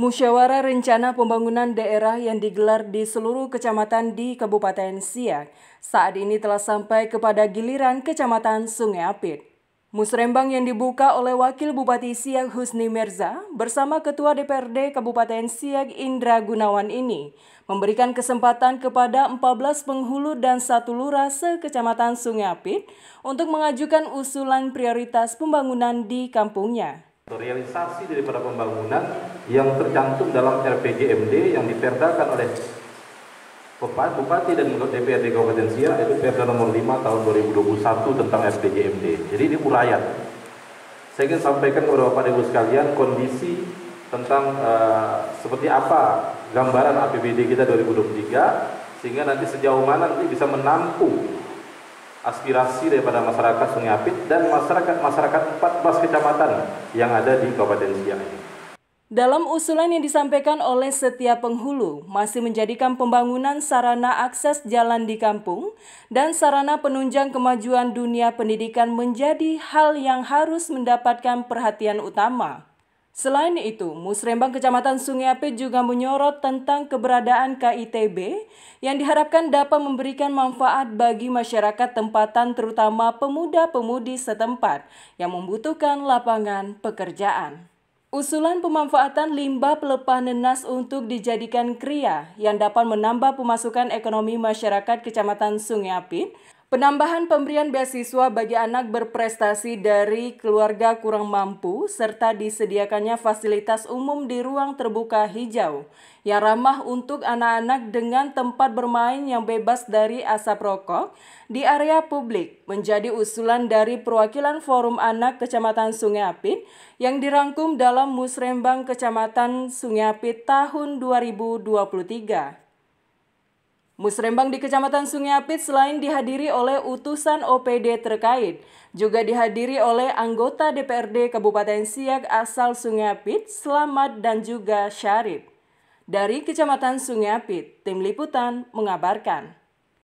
Musyawarah Rencana Pembangunan Daerah yang digelar di seluruh kecamatan di Kabupaten Siak saat ini telah sampai kepada giliran Kecamatan Sungai Apit. Musrembang yang dibuka oleh Wakil Bupati Siak Husni Mirza bersama Ketua DPRD Kabupaten Siak Indra Gunawan ini memberikan kesempatan kepada 14 penghulu dan satu lurah sekecamatan Sungai Apit untuk mengajukan usulan prioritas pembangunan di kampungnya. Realisasi daripada pembangunan yang tercantum dalam RPJMD yang diperdakan oleh Bupati, Bupati dan DPRD Kabupaten Siak itu Perda nomor 5 tahun 2021 tentang RPJMD. Jadi ini urayan. Saya ingin sampaikan kepada Bapak Ibu sekalian kondisi tentang uh, seperti apa gambaran APBD kita 2023 sehingga nanti sejauh mana nanti bisa menampung aspirasi daripada masyarakat Sungai Apit dan masyarakat-masyarakat 14 kecamatan yang ada di Kabupaten Siak ini. Dalam usulan yang disampaikan oleh setiap penghulu, masih menjadikan pembangunan sarana akses jalan di kampung dan sarana penunjang kemajuan dunia pendidikan menjadi hal yang harus mendapatkan perhatian utama. Selain itu, Musrembang Kecamatan Sungai Api juga menyorot tentang keberadaan KITB yang diharapkan dapat memberikan manfaat bagi masyarakat tempatan terutama pemuda-pemudi setempat yang membutuhkan lapangan pekerjaan. Usulan pemanfaatan limbah pelepah nenas untuk dijadikan kria yang dapat menambah pemasukan ekonomi masyarakat Kecamatan Sungai Apit Penambahan pemberian beasiswa bagi anak berprestasi dari keluarga kurang mampu serta disediakannya fasilitas umum di ruang terbuka hijau yang ramah untuk anak-anak dengan tempat bermain yang bebas dari asap rokok di area publik menjadi usulan dari perwakilan Forum Anak Kecamatan Sungai Apit yang dirangkum dalam Musrembang Kecamatan Sungai Apit tahun 2023. Musrembang di Kecamatan Sungai Apit selain dihadiri oleh utusan OPD terkait, juga dihadiri oleh anggota DPRD Kabupaten Siak asal Sungai Apit, Selamat dan juga Syarif. Dari Kecamatan Sungai Apit, Tim Liputan mengabarkan.